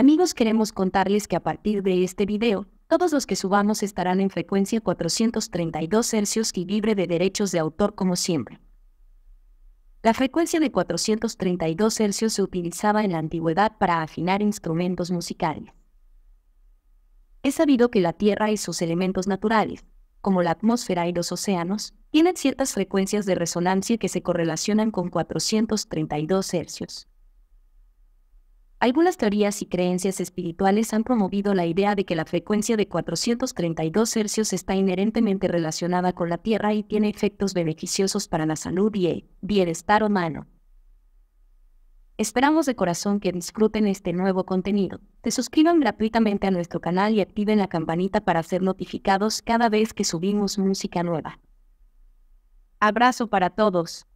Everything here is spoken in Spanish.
Amigos, queremos contarles que a partir de este video, todos los que subamos estarán en frecuencia 432 Hz y libre de derechos de autor como siempre. La frecuencia de 432 Hz se utilizaba en la antigüedad para afinar instrumentos musicales. Es sabido que la Tierra y sus elementos naturales, como la atmósfera y los océanos, tienen ciertas frecuencias de resonancia que se correlacionan con 432 Hz. Algunas teorías y creencias espirituales han promovido la idea de que la frecuencia de 432 hercios está inherentemente relacionada con la Tierra y tiene efectos beneficiosos para la salud y el bienestar humano. Esperamos de corazón que disfruten este nuevo contenido. Te suscriban gratuitamente a nuestro canal y activen la campanita para ser notificados cada vez que subimos música nueva. Abrazo para todos.